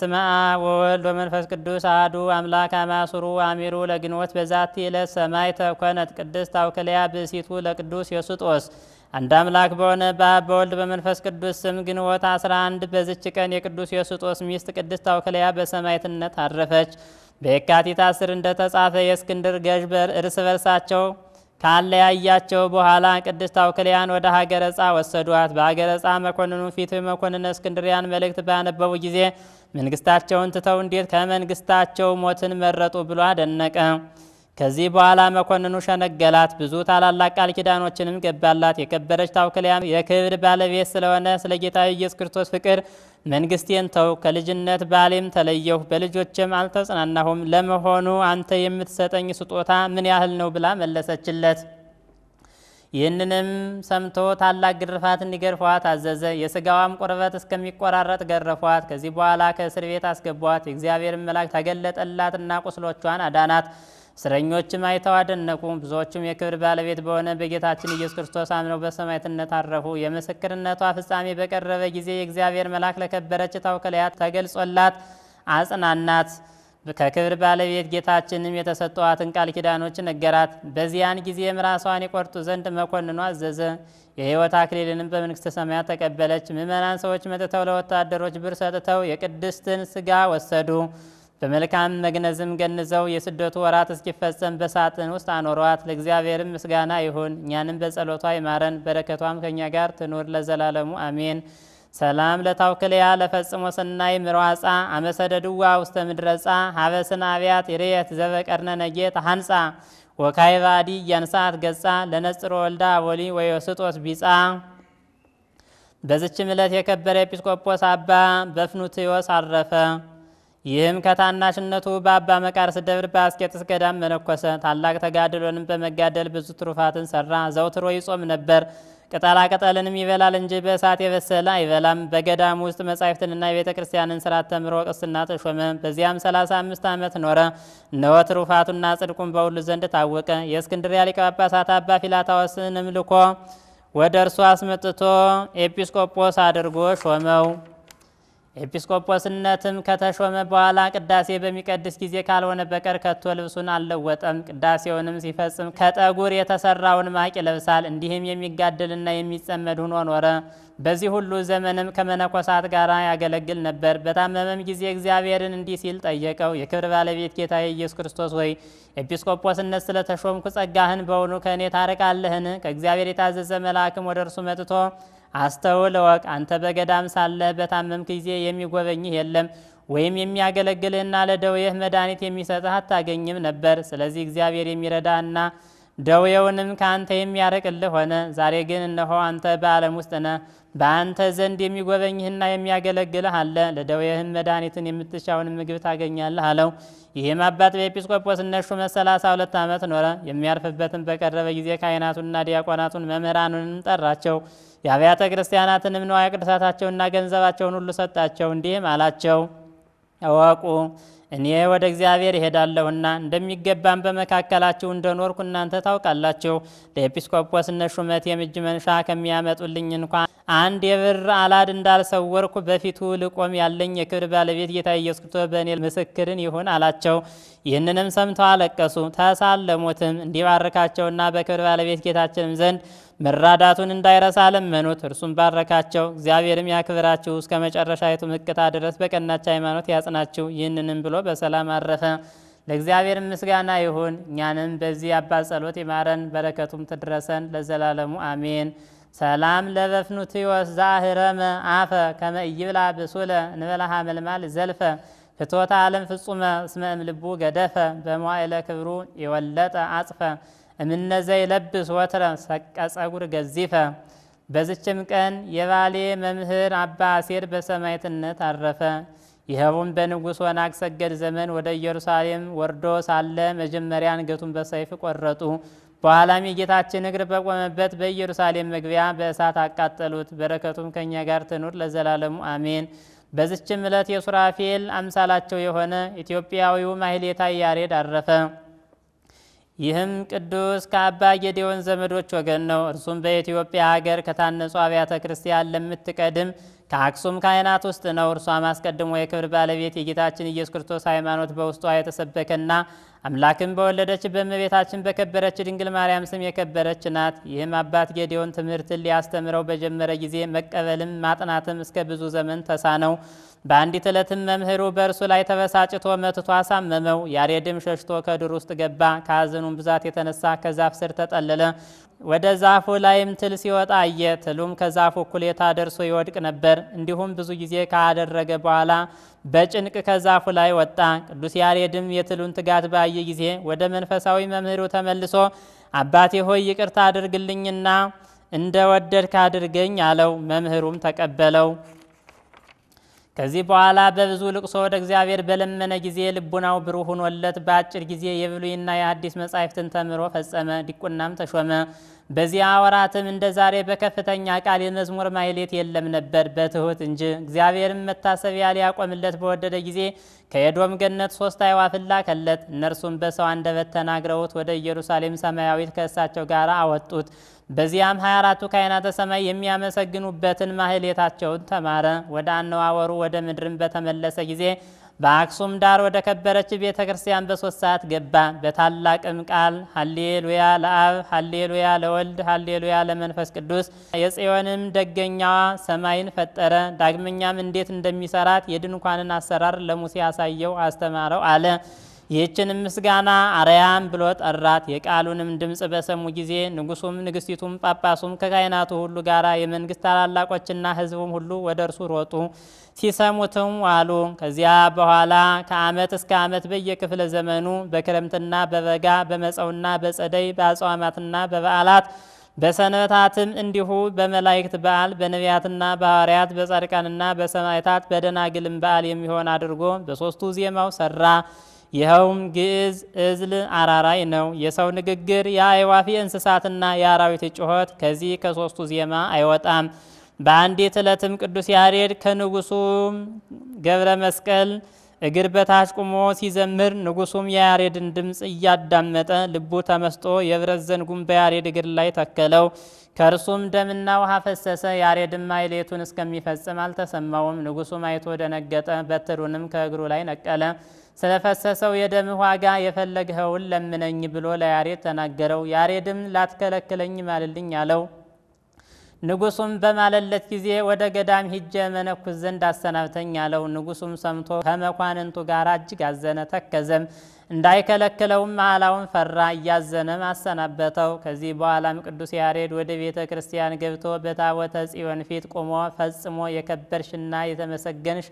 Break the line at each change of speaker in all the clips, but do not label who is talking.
በስመ አብ ወወልድ ወመንፈስ ቅዱስ አሐዱ አምላክ አማስሩ አሚሩ ለግንቦት በዛቲ ዕለት ሰማዕት ኮነት ቅድስት አውክልያ ብእሲቱ ለቅዱስ ዮስጦስ። አንድ አምላክ በሆነ በአብ በወልድ በመንፈስ ቅዱስ ስም ግንቦት 11 በዝች ቀን የቅዱስ ዮስጦስ ሚስት ቅድስት አውክልያ በሰማዕትነት አረፈች። በየካቲት አስር እንደተጻፈ የእስክንድር ገዥ እርስ በርሳቸው ካለያያቸው በኋላ ቅድስት አውክልያን ወደ ሀገረ ዕጻ ወሰዷት። በሀገረ ዕጻ መኮንኑ ፊት መኮንነ እስክንድርያን መልእክት ባነበቡ ጊዜ መንግስታቸውን ትተው እንዴት ከመንግስታቸው ሞትን መረጡ ብሎ አደነቀ። ከዚህ በኋላ መኮንኑ ሸነገላት፣ ብዙ ታላላቅ ቃል ኪዳኖችንም ገባላት። የከበረች ታውክልያም የክብር ባለቤት ስለሆነ ስለ ጌታ ኢየሱስ ክርስቶስ ፍቅር መንግስቴን ተው፣ ከልጅነት ባሌም ተለየሁ፣ በልጆችም አልተጽናናሁም። ለመሆኑ አንተ የምትሰጠኝ ስጦታ ምን ያህል ነው ብላ መለሰችለት። ይህንንም ሰምቶ ታላቅ ግርፋት እንዲገርፏት አዘዘ። የስጋዋም ቁርበት እስከሚቆራረጥ ገረፏት። ከዚህ በኋላ ከእስር ቤት አስገቧት። የእግዚአብሔር መልአክ ተገለጠላትና ቁስሎቿን አዳናት። እስረኞችም አይተው አደነቁ። ብዙዎቹም የክብር ባለቤት በሆነ በጌታችን ኢየሱስ ክርስቶስ አምነው በሰማዕትነት አረፉ። የምስክርነቷ ፍጻሜ በቀረበ ጊዜ የእግዚአብሔር መልአክ ለከበረች ታውከልያት ተገልጾላት አጽናናት። ከክብር ባለቤት ጌታችንም የተሰጠዋትን ቃል ኪዳኖች ነገራት። በዚያን ጊዜም ራሷን የቆርጡ ዘንድ መኮንኑ አዘዘ። የሕይወት አክሊልንም በመንግሥተ ሰማያት ተቀበለች። ምመናን ሰዎች መጥተው ለወታደሮች ብር ሰጥተው የቅድስትን ሥጋ ወሰዱ። በመልካም መግነዝም ገንዘው የስደቱ ወራት እስኪፈጸም በሳጥን ውስጥ አኖሯት። ለእግዚአብሔርም ምስጋና ይሁን፣ እኛንም በጸሎቷ ይማረን፣ በረከቷም ከእኛ ጋር ትኑር ለዘላለሙ አሜን። ሰላም ለታውክልያ ለፈጽሞ ስናይ ምሯጻ አመሰደድዋ ውስተ ምድረጻ ሀበስን አብያት የርየት ዘበቀርነ ነጌ ተሃንጻ ወካይባዲ እያንሳት ገጻ ለነጽሮ ወልዳ አቦሊ ወየስጦት ቢጻ በዝች ዕለት የከበረ ኤጲስቆጶስ አባ በፍኑትዮስ አረፈ። ይህም ከታናሽነቱ በአባ መቃርስ ደብር በአስቄጥስ ገዳም መነኮሰ። ታላቅ ተጋድሎንም በመጋደል ብዙ ትሩፋትን ሰራ። ዘውትሮ ይጾም ነበር። ቅጠላቅጠልንም ይበላል እንጂ በእሳት የበሰለ አይበላም። በገዳም ውስጥ መጻሕፍትንና የቤተ ክርስቲያንን ስራ ተምሮ ቅስና ተሾመ። በዚያም 35 አምስት ዓመት ኖረ። እነሆ ትሩፋቱና ጽድቁን በሁሉ ዘንድ ታወቀ። የእስክንድሪያ ሊቀ ጳጳሳት አባ ፊላታዎስንም ልኮ ወደ እርሱ አስመጥቶ ኤጲስቆጶስ አድርጎ ሾመው። ኤጲስቆጶስነትም ከተሾመ በኋላ ቅዳሴ በሚቀድስ ጊዜ ካልሆነ በቀር ከቶ ልብሱን አልለወጠም። ቅዳሴውንም ሲፈጽም ከጠጉር የተሰራውን ማቅ ይለብሳል። እንዲህም የሚጋደልና የሚጸመድ ሆኖ ኖረ። በዚህ ሁሉ ዘመንም ከመነኮሳት ጋር ያገለግል ነበር። በታመመም ጊዜ እግዚአብሔርን እንዲህ ሲል ጠየቀው። የክብር ባለቤት ጌታ ኢየሱስ ክርስቶስ ሆይ ኤጲስቆጶስነት ስለተሾምኩ ጸጋህን በውኑ ከእኔ ታርቃለህን? ከእግዚአብሔር የታዘዘ መልአክም ወደ እርሱ መጥቶ አስተውል አንተ በገዳም ሳለህ በታመምክ ጊዜ የሚጎበኝህ የለም ወይም የሚያገለግልህና ለደውየህ መድኃኒት የሚሰጥህ አታገኝም ነበር። ስለዚህ እግዚአብሔር የሚረዳህና ደውየውንም ከአንተ የሚያርቅልህ ሆነ። ዛሬ ግን እነሆ አንተ በዓለም ውስጥ ነህ። በአንተ ዘንድ የሚጎበኝህና የሚያገለግልህ አለ፣ ለደዌህም መድኃኒትን የምትሻውን ምግብ ታገኛለህ አለው። ይህም አባት በኤጲስቆጶስነት ሹመት ሰላሳ ሁለት ዓመት ኖረ። የሚያርፍበትን በቀረበ ጊዜ ካህናቱንና ዲያቆናቱን መምህራኑንም ጠራቸው። የአብያተ ክርስቲያናትንም ንዋየ ቅድሳታቸውና ገንዘባቸውን ሁሉ ሰጣቸው። እንዲህም አላቸው እወቁ እኔ ወደ እግዚአብሔር እሄዳለሁና እንደሚገባም በመካከላችሁ እንደኖርኩ እናንተ ታውቃላችሁ። ለኤጲስቆጶስነት ሹመት የእጅ መንሻ ከሚያመጡልኝ እንኳን አንድ የብር አላድ እንዳልሰወርኩ በፊቱ ልቆም ያለኝ የክብር ባለቤት ጌታ ኢየሱስ ክርስቶስ በእኔ ምስክርን ይሁን አላቸው። ይህንንም ሰምተው አለቀሱ፣ ተሳለሙትም። እንዲባርካቸውና በክብር ባለቤት ጌታችንም ዘንድ መራዳቱን እንዳይረሳ ለመኑት። እርሱም ባረካቸው። እግዚአብሔርም ያክብራችሁ፣ እስከ መጨረሻይቱ ምቅታ ድረስ በቀናች ሃይማኖት ያጽናችሁ። ይህንንም ብሎ በሰላም አረፈ። ለእግዚአብሔር ምስጋና ይሁን። እኛንም በዚህ አባት ጸሎት ይማረን፣ በረከቱም ትድረሰን ለዘላለሙ አሜን። ሰላም ለበፍኑትዮስ ዛህረመ አፈ ከመ ኢይብላ ብሱለ ንበላሃ መልማል ዘልፈ ፍትወተ ዓለም ፍጹመ እስመ እምልቡ ገደፈ በመዋዕለ ክብሩ የወለጠ አጽፈ እምነዘ ይለብስ ወትረ ሰቀ ጸጉር ገዚፈ በዝችም ቀን የባሌ መምህር አባ አሴር በሰማዕትነት አረፈ። ይኸውም በንጉሥ ወናግ ሰገድ ዘመን ወደ ኢየሩሳሌም ወርዶ ሳለ መጀመሪያ አንገቱን በሰይፍ ቆረጡ። በኋላም የጌታችን እግር በቆመበት በኢየሩሳሌም መግቢያ በእሳት አቃጠሉት። በረከቱም ከእኛ ጋር ትኑር ለዘላለሙ አሜን። በዝችም ዕለት የሱራፌል አምሳላቸው የሆነ ኢትዮጵያዊው ማይሌታ ያሬድ አረፈ። ይህም ቅዱስ ከአባ ጌዴዎን ዘመዶች ወገን ነው። እርሱም በኢትዮጵያ ሀገር ከታነጹ አብያተ ክርስቲያን ለምትቀድም ከአክሱም ካህናት ውስጥ ነው። እርሷም አስቀድሞ የክብር ባለቤት የጌታችን ኢየሱስ ክርስቶስ ሃይማኖት በውስጧ የተሰበከና አምላክም በወለደች በእመቤታችን በከበረች ድንግል ማርያም ስም የከበረች ናት። ይህም አባት ጌዲዮን ትምህርትን ሊያስተምረው በጀመረ ጊዜ መቀበልም ማጥናትም እስከ ብዙ ዘመን ተሳነው። በአንዲት ዕለትም መምህሩ በእርሱ ላይ ተበሳጭቶ መትቶ አሳመመው። ያሬድም ሸሽቶ ከዱር ውስጥ ገባ። ከሐዘኑም ብዛት የተነሳ ከዛፍ ስር ተጠለለ። ወደ ዛፉ ላይም ትል ሲወጣ አየ። ትሉም ከዛፉ እኩሌታ ደርሶ ይወድቅ ነበር። እንዲሁም ብዙ ጊዜ ካደረገ በኋላ በጭንቅ ከዛፉ ላይ ወጣ። ቅዱስ ያሬድም የትሉን ትጋት ባየ ጊዜ ወደ መንፈሳዊ መምህሩ ተመልሶ አባቴ ሆይ ይቅርታ አድርግልኝና እንደ ወደድክ አድርገኝ አለው። መምህሩም ተቀበለው። ከዚህ በኋላ በብዙ ልቅሶ ወደ እግዚአብሔር በለመነ ጊዜ ልቡናው ብሩህ ሆኖለት በአጭር ጊዜ የብሉይና የአዲስ መጻሕፍትን ተምሮ ፈጸመ። ዲቁናም ተሾመ። በዚያ ወራትም እንደ ዛሬ በከፍተኛ ቃል የመዝሙር ማሕሌት የለም ነበር፣ በትሁት እንጂ። እግዚአብሔርም መታሰቢያ ሊያቆምለት በወደደ ጊዜ ከኤዶም ገነት ሶስት አዕዋፍን ላከለት። እነርሱም በሰው አንደበት ተናግረውት ወደ ኢየሩሳሌም ሰማያዊት ከእሳቸው ጋር አወጡት። በዚያም ሀያ አራቱ ካህናተ ሰማይ የሚያመሰግኑበትን ማህሌታቸውን ተማረ። ወደ አነዋወሩ ወደ ምድርም በተመለሰ ጊዜ በአክሱም ዳር ወደ ከበረች ቤተ ክርስቲያን በሶስት ሰዓት ገባ። በታላቅም ቃል ሀሌሉያ ለአብ ሀሌሉያ ለወልድ ሀሌሉያ ለመንፈስ ቅዱስ። የጽዮንም ደገኛዋ ሰማይን ፈጠረ። ዳግመኛም እንዴት እንደሚሰራት የድንኳንን አሰራር ለሙሴ አሳየው፣ አስተማረው አለ። ይህችንም ምስጋና አርያም ብሎ ጠራት። የቃሉንም ድምፅ በሰሙ ጊዜ ንጉሱም ንግስቲቱም ጳጳሱም ከካይናቱ ሁሉ ጋራ የመንግስት ታላላቆችና ሕዝቡም ሁሉ ወደ እርሱ ሮጡ፣ ሲሰሙትም ዋሉ። ከዚያ በኋላ ከአመት እስከ አመት በየክፍለ ዘመኑ በክረምትና በበጋ በመጸውና በጸደይ በአጽዋማትና በበዓላት በሰነታትም እንዲሁ በመላእክት በዓል በነቢያትና በሐዋርያት በጻድቃንና በሰማዕታት በደናግልም በዓል የሚሆን አድርጎ በሶስቱ ዜማው ሰራ። ይኸውም ግዕዝ እዝል አራራይ ነው። የሰው ንግግር፣ የአይዋፊ እንስሳትና የአራዊት ጩኸት ከዚህ ከሶስቱ ዜማ አይወጣም። በአንዲት ዕለትም ቅዱስ ያሬድ ከንጉሱ ገብረ መስቀል እግር በታች ቁሞ ሲዘምር ንጉሱም የያሬድን ድምፅ እያዳመጠ ልቡ ተመስጦ የብረት ዘንጉም በያሬድ እግር ላይ ተከለው። ከእርሱም ደምና ውሃ ፈሰሰ። ያሬድም ማሕሌቱን እስከሚፈጽም አልተሰማውም። ንጉሱም አይቶ ደነገጠ። በትሩንም ከእግሩ ላይ ነቀለ። ስለፈሰሰው የደም ዋጋ የፈለግኸውን ለምነኝ ብሎ ለያሬድ ተናገረው። ያሬድም ላትከለክለኝ ማልልኝ አለው። ንጉሱም በማለለት ጊዜ ወደ ገዳም ሂጄ መነኩስ ዘንድ አሰናብተኝ አለው። ንጉሱም ሰምቶ ከመኳንንቱ ጋር እጅግ አዘነ፣ ተከዘም። እንዳይከለክለውም መሐላውን ፈራ፣ እያዘነም አሰናበተው። ከዚህ በኋላም ቅዱስ ያሬድ ወደ ቤተ ክርስቲያን ገብቶ በታቦተ ጽዮን ፊት ቆሞ ፈጽሞ የከበርሽና የተመሰገንሽ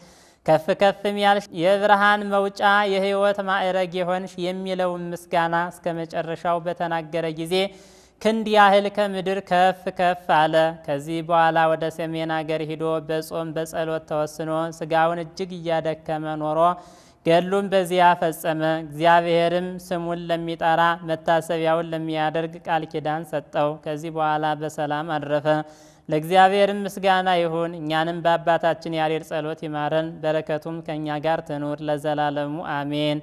ከፍ ከፍም ያልሽ የብርሃን መውጫ የሕይወት ማዕረግ የሆንሽ የሚለውን ምስጋና እስከ መጨረሻው በተናገረ ጊዜ ክንድ ያህል ከምድር ከፍ ከፍ አለ። ከዚህ በኋላ ወደ ሰሜን አገር ሂዶ በጾም በጸሎት ተወስኖ ስጋውን እጅግ እያደከመ ኖሮ ገድሉን በዚያ ፈጸመ። እግዚአብሔርም ስሙን ለሚጠራ መታሰቢያውን ለሚያደርግ ቃል ኪዳን ሰጠው። ከዚህ በኋላ በሰላም አረፈ። ለእግዚአብሔርም ምስጋና ይሁን። እኛንም በአባታችን ያሬድ ጸሎት ይማረን፣ በረከቱም ከእኛ ጋር ትኑር ለዘላለሙ አሜን።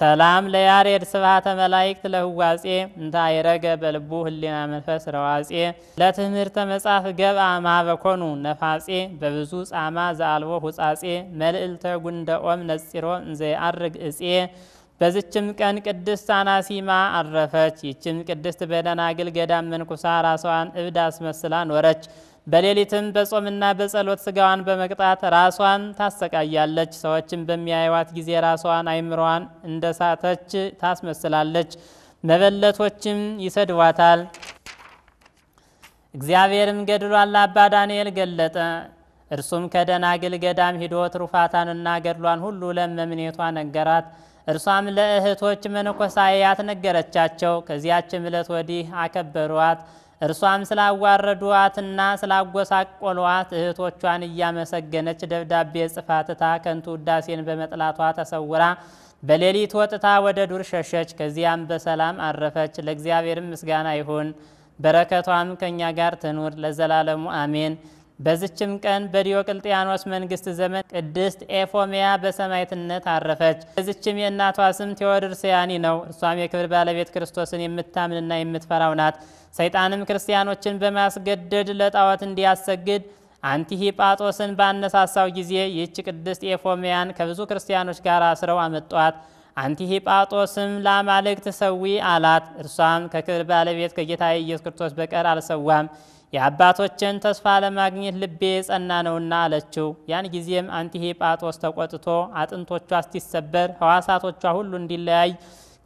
ሰላም ለያሬድ ስብሐተ መላእክት ለህዋጼ እንታይረገ አይረገ በልቡ ህሊና መንፈስ ረዋጼ ለትምህርተ መጽሐፍ ገብአ ማበኮኑ ነፋጼ በብዙ ጻማ ዘአልቦ ሁጻጼ መልእልተ ጉንደኦም ነጺሮ እንዘያርግ እጼ በዝችም ቀን ቅድስት አናሲማ አረፈች። ይችም ቅድስት በደናግል ገዳም መንኩሳ ራሷን እብድ አስመስላ ኖረች። በሌሊትም በጾምና በጸሎት ስጋዋን በመቅጣት ራሷን ታሰቃያለች። ሰዎችም በሚያዩዋት ጊዜ ራሷን አይምሮዋን እንደሳተች ታስመስላለች። መበለቶችም ይሰድቧታል። እግዚአብሔርም ገድሏን ለአባ ዳንኤል ገለጠ። እርሱም ከደናግል ገዳም ሂዶ ትሩፋታንና ገድሏን ሁሉ ለመምኔቷ ነገራት። እርሷም ለእህቶች መነኮሳያት ነገረቻቸው። ከዚያችም ዕለት ወዲህ አከበሯት። እርሷም ስላዋረዷትና ስላጎሳቆሏት እህቶቿን እያመሰገነች ደብዳቤ ጽፋ ትታ ከንቱ ውዳሴን በመጥላቷ ተሰውራ በሌሊት ወጥታ ወደ ዱር ሸሸች። ከዚያም በሰላም አረፈች። ለእግዚአብሔርም ምስጋና ይሁን፣ በረከቷም ከእኛ ጋር ትኑር ለዘላለሙ አሜን። በዝችም ቀን በዲዮቅልጥያኖስ መንግስት ዘመን ቅድስት ኤፎሚያ በሰማይትነት አረፈች። በዝችም የእናቷ ስም ቴዎድርስያኒ ነው። እርሷም የክብር ባለቤት ክርስቶስን የምታምንና የምትፈራው ናት። ሰይጣንም ክርስቲያኖችን በማስገደድ ለጣዖት እንዲያሰግድ አንቲሂጳጦስን ባነሳሳው ጊዜ ይህች ቅድስት ኤፎሚያን ከብዙ ክርስቲያኖች ጋር አስረው አመጧት። አንቲሂጳጦስም ለአማልክት ሰዊ አላት። እርሷም ከክብር ባለቤት ከጌታ ኢየሱስ ክርስቶስ በቀር አልሰዋም የአባቶችን ተስፋ ለማግኘት ልቤ የጸና ነውና አለችው። ያን ጊዜም አንቲሄ ጳጦስ ተቆጥቶ አጥንቶቿ እስቲሰበር ሕዋሳቶቿ ሁሉ እንዲለያይ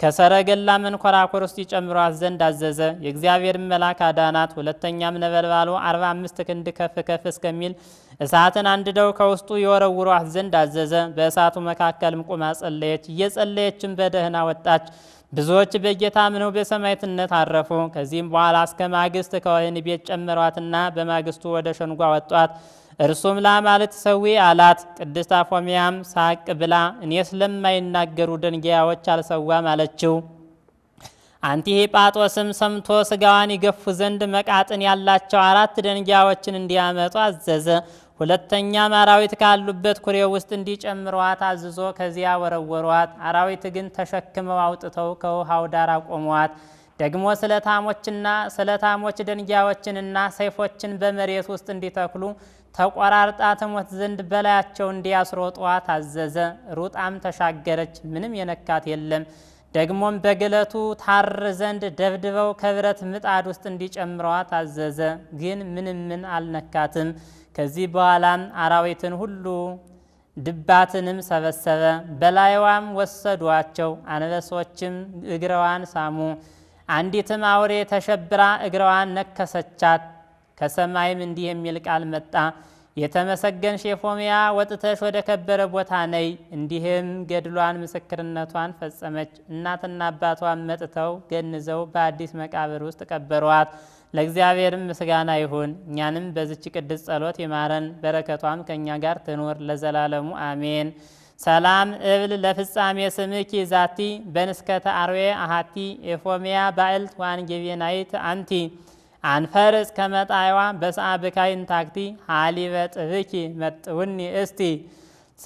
ከሰረገላ መንኮራኮር ውስጥ ይጨምሯት ዘንድ አዘዘ። የእግዚአብሔር መልአክ አዳናት። ሁለተኛም ነበልባሉ አርባ አምስት ክንድ ከፍ ከፍ እስከሚል እሳትን አንድደው ከውስጡ የወረውሯት ዘንድ አዘዘ። በእሳቱ መካከልም ቁማ ጸለየች። እየጸለየችም በደህና ወጣች። ብዙዎች በጌታ አምነው በሰማዕትነት አረፉ። ከዚህም በኋላ እስከ ማግስት ከወህኒ ቤት ጨመሯትና በማግስቱ ወደ ሸንጓ ወጧት። እርሱም ለአማልክት ሰዊ አላት። ቅድስት አፎሚያም ሳቅ ብላ እኔ ስለማይናገሩ ደንጊያዎች አልሰዋም አለችው። ጳጦስም ሰምቶ ስጋዋን ይገፉ ዘንድ መቃጥን ያላቸው አራት ደንጊያዎችን እንዲያመጡ አዘዘ። ሁለተኛም አራዊት ካሉበት ኩሬ ውስጥ እንዲጨምሯት አዝዞ ከዚያ ወረወሯት። አራዊት ግን ተሸክመው አውጥተው ከውሃው ዳር አቆሟት። ደግሞ ስለታሞችና ስለታሞች ደንጊያዎችንና ሰይፎችን በመሬት ውስጥ እንዲተክሉ ተቆራርጣ ትሞት ዘንድ በላያቸው እንዲያስሮጧት አዘዘ። ሩጣም ተሻገረች፣ ምንም የነካት የለም። ደግሞም በግለቱ ታር ዘንድ ደብድበው ከብረት ምጣድ ውስጥ እንዲጨምሯት አዘዘ። ግን ምንም ምን አልነካትም። ከዚህ በኋላም አራዊትን ሁሉ ድባትንም ሰበሰበ፣ በላይዋም ወሰዷቸው። አንበሶችም እግረዋን ሳሙ። አንዲትም አውሬ ተሸብራ እግረዋን ነከሰቻት። ከሰማይም እንዲህ የሚል ቃል መጣ፣ የተመሰገንሽ ኤፎምያ ወጥተሽ ወደ ከበረ ቦታ ነይ። እንዲህም ገድሏን ምስክርነቷን ፈጸመች። እናትና አባቷን መጥተው ገንዘው በአዲስ መቃብር ውስጥ ቀበሯት። ለእግዚአብሔርም ምስጋና ይሁን። እኛንም በዝች ቅድስ ጸሎት ይማረን፣ በረከቷም ከእኛ ጋር ትኑር ለዘላለሙ አሜን። ሰላም እብል ለፍጻሜ ስምኪ ዛቲ በንስከተ አርዌ አሃቲ ኤፎሚያ ባዕልት ዋንጌቤናይት አንቲ አንፈር እስከ በሰዓ ብካይን ታክቲ ሃሊበ መጥውኒ እስቲ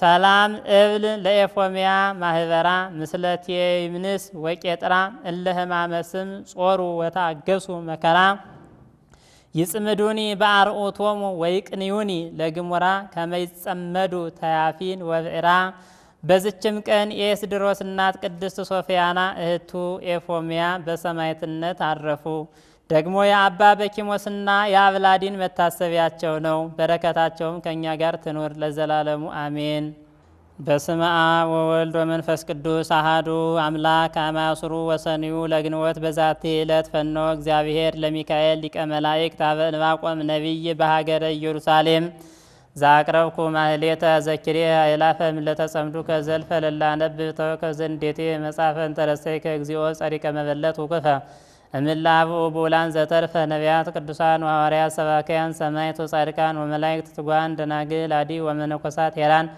ሰላም እብል ለኤፎሚያ ማህበራ ምስለቴ ይምንስ ወቄጥራ እለህማመስም ጾሩ ወታገሱ መከራ ይጽምዱኒ በአርኦቶሙ ወይቅንዩኒ ለግሞራ ከመይጸመዱ ተያፊን ወብዕራ። በዝችም ቀን የኤስድሮስ እናት ቅድስት ሶፊያና እህቱ ኤፎሚያ በሰማዕትነት አረፉ። ደግሞ የአባ በኪሞስና የአብላዲን መታሰቢያቸው ነው። በረከታቸውም ከእኛ ጋር ትኑር ለዘላለሙ አሜን። በስመ አብ ወወልድ ወመንፈስ ቅዱስ አሃዱ አምላክ አማስሩ ወሰኒዩ ለግንወት በዛቲ ዕለት ፈኖ እግዚአብሔር ለሚካኤል ሊቀ መላእክት አበ ዕንባቆም ነቢይ በሀገረ ኢየሩሳሌም ዘአቅረብኩ ማህሌተ ዘኪሬ አእላፈ ምለተ ጸምዱከ ዘልፈ ለላነብብ ተወከ ዘንዴቴ መጽሐፈ እንተረሰይከ እግዚኦ ጸሪቀ መበለት ውክፈ እምላብኡ ብኡላን ዘተርፈ ነቢያት ቅዱሳን ወሐዋርያት ሰባካያን ሰማዕት ወጻድቃን ወመላእክት ትጓን ደናግል አዲ ወመነኮሳት ሄራን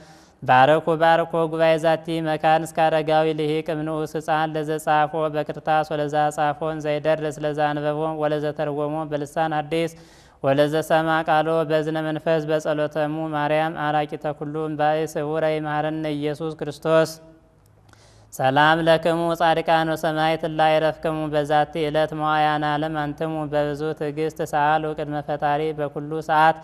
ባረኮ ባርኮ ጉባኤ ዛቲ መካን እስከ አረጋዊ ልሂቅ ምንኡስ ህፃን ለዘ ጻፎ በክርታስ ወለዛ ጻፎን ዘይደርስ ለዛ አንበቦ ወለዘ ተርጎሞ በልሳን አዲስ ወለዘ ሰማ ቃሎ በዝነ መንፈስ በጸሎተሙ ማርያም አራቂ ተኩሉም ባይ ስውረ ማረነ ኢየሱስ ክርስቶስ ሰላም ለክሙ ጻድቃን ወሰማዕት ላይ ረፍክሙ በዛቲ ዕለት መዋያን አለም አንትሙ በብዙ ትዕግስት ሰአሉ ቅድመ ፈጣሪ በኩሉ ሰዓት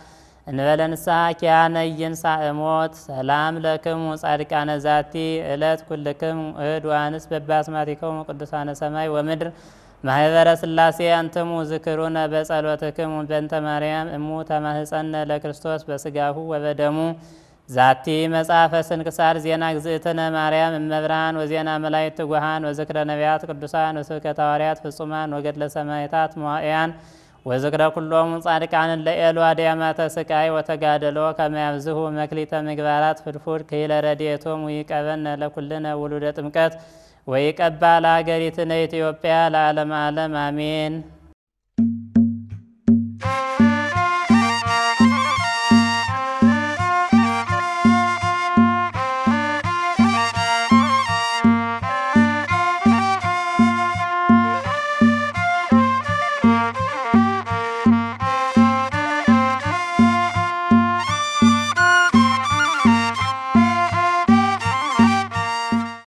انبل نسح كان ينسع موت سلام لكم وصاركان ذاتي الات كلكم ادوانس بباسماتكم وقدسان سماي ومدر ما هذا رسل الله أنتم وذكرونا بس ألوتكم بنت مريم أمو تمهزنا لكريستوس بس جاهو وبدمو ذاتي مسافة سنكسار زينا زيتنا مريم مبران وزينا ملاية تجوهان وذكر نبيات قدسان وسكة تواريات في الصمان وقد لسمايتات مائيان وذكر كل من صادق عن الليل وادي ما تسكاي وتجادلوا كما يمزه مكليت مقبالات فرفور كي لا رديتهم ويكابن لكلنا ولودة مكات ويكابا لا قريتنا إثيوبيا لعالم عالم آمين